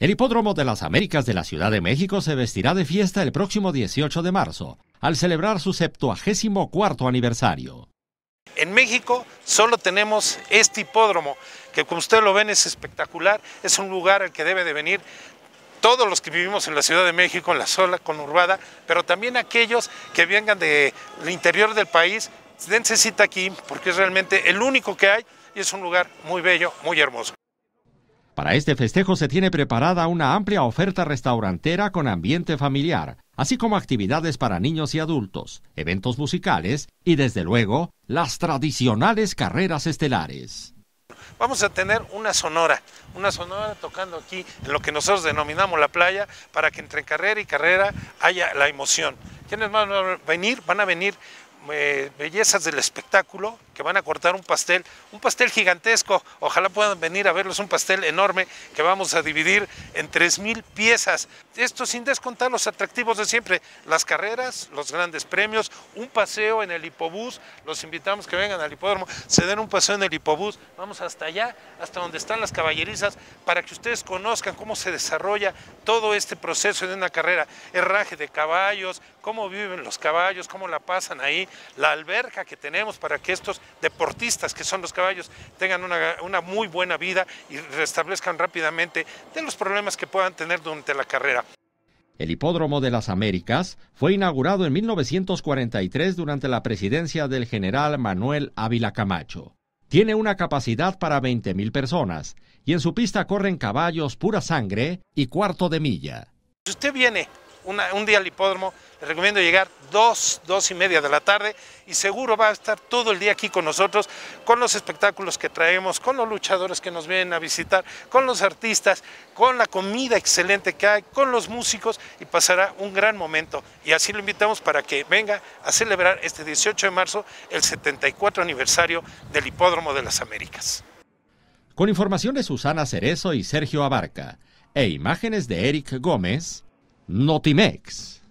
El Hipódromo de las Américas de la Ciudad de México se vestirá de fiesta el próximo 18 de marzo, al celebrar su 74 aniversario. En México solo tenemos este hipódromo, que como ustedes lo ven es espectacular, es un lugar al que debe de venir todos los que vivimos en la Ciudad de México, en la zona conurbada, pero también aquellos que vengan del interior del país, se cita aquí, porque es realmente el único que hay y es un lugar muy bello, muy hermoso. Para este festejo se tiene preparada una amplia oferta restaurantera con ambiente familiar, así como actividades para niños y adultos, eventos musicales y desde luego las tradicionales carreras estelares. Vamos a tener una sonora, una sonora tocando aquí en lo que nosotros denominamos la playa para que entre carrera y carrera haya la emoción. ¿Quiénes van a venir? Van a venir eh, bellezas del espectáculo, que van a cortar un pastel, un pastel gigantesco. Ojalá puedan venir a verlos, un pastel enorme que vamos a dividir en 3.000 piezas. Esto sin descontar los atractivos de siempre, las carreras, los grandes premios, un paseo en el hipobús. Los invitamos que vengan al hipódromo, se den un paseo en el hipobús. Vamos hasta allá, hasta donde están las caballerizas, para que ustedes conozcan cómo se desarrolla todo este proceso en una carrera. Herraje de caballos, cómo viven los caballos, cómo la pasan ahí, la alberca que tenemos para que estos deportistas, que son los caballos, tengan una, muy buena vida y restablezcan rápidamente de los problemas que puedan tener durante la carrera. El Hipódromo de las Américas fue inaugurado en 1943 durante la presidencia del general Manuel Ávila Camacho. Tiene una capacidad para mil personas y en su pista corren caballos pura sangre y cuarto de milla. Si usted viene un día al hipódromo, le recomiendo llegar dos, dos y media de la tarde y seguro va a estar todo el día aquí con nosotros, con los espectáculos que traemos, con los luchadores que nos vienen a visitar, con los artistas, con la comida excelente que hay, con los músicos y pasará un gran momento. Y así lo invitamos para que venga a celebrar este 18 de marzo el 74 aniversario del Hipódromo de las Américas. Con información de Susana Cerezo y Sergio Abarca e imágenes de Eric Gómez, Mix.